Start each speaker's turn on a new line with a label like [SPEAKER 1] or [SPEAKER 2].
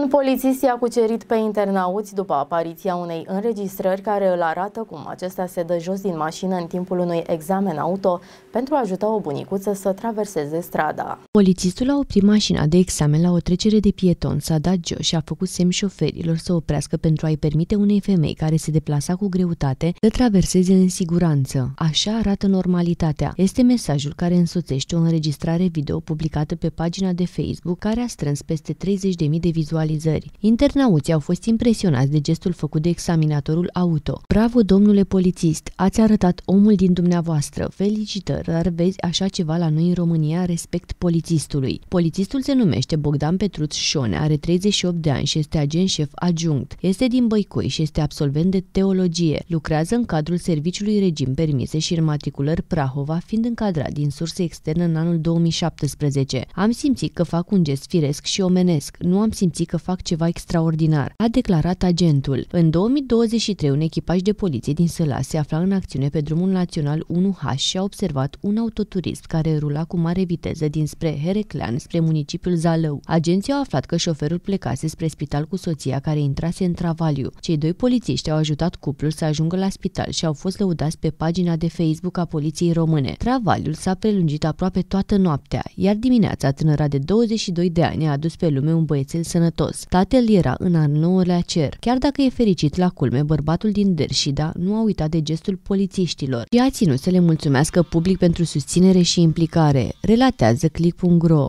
[SPEAKER 1] Un polițist i-a cucerit pe internauți după apariția unei înregistrări care îl arată cum acesta se dă jos din mașină în timpul unui examen auto pentru a ajuta o bunicuță să traverseze strada.
[SPEAKER 2] Polițistul a oprit mașina de examen la o trecere de pieton, s-a dat jos și a făcut semn șoferilor să oprească pentru a-i permite unei femei care se deplasa cu greutate să traverseze în siguranță. Așa arată normalitatea. Este mesajul care însoțește o înregistrare video publicată pe pagina de Facebook care a strâns peste 30.000 de vizualizări vizualizări. Internauții au fost impresionați de gestul făcut de examinatorul auto. Bravo, domnule polițist, ați arătat omul din dumneavoastră. Felicitări, dar vezi așa ceva la noi în România, respect polițistului. Polițistul se numește Bogdan Petruț Șone, are 38 de ani și este agent șef adjunct. Este din Băicoi și este absolvent de teologie. Lucrează în cadrul serviciului regim permise și înmatriculări Prahova, fiind încadrat din surse externe în anul 2017. Am simțit că fac un gest firesc și omenesc. Nu am simțit că că fac ceva extraordinar, a declarat agentul. În 2023, un echipaj de poliție din Săla se afla în acțiune pe drumul național 1H și a observat un autoturist care rula cu mare viteză dinspre Hereclean spre municipiul Zalău. Agenții au aflat că șoferul plecase spre spital cu soția care intrase în travaliu. Cei doi polițiști au ajutat cuplul să ajungă la spital și au fost lăudați pe pagina de Facebook a Poliției Române. Travaliul s-a prelungit aproape toată noaptea, iar dimineața tânăra de 22 de ani a adus pe lume un băiețel sănătos sănătos. Tatăl era în al nouălea cer. Chiar dacă e fericit la culme, bărbatul din Dershida nu a uitat de gestul polițiștilor și a ținut să le mulțumească public pentru susținere și implicare, relatează click.ro.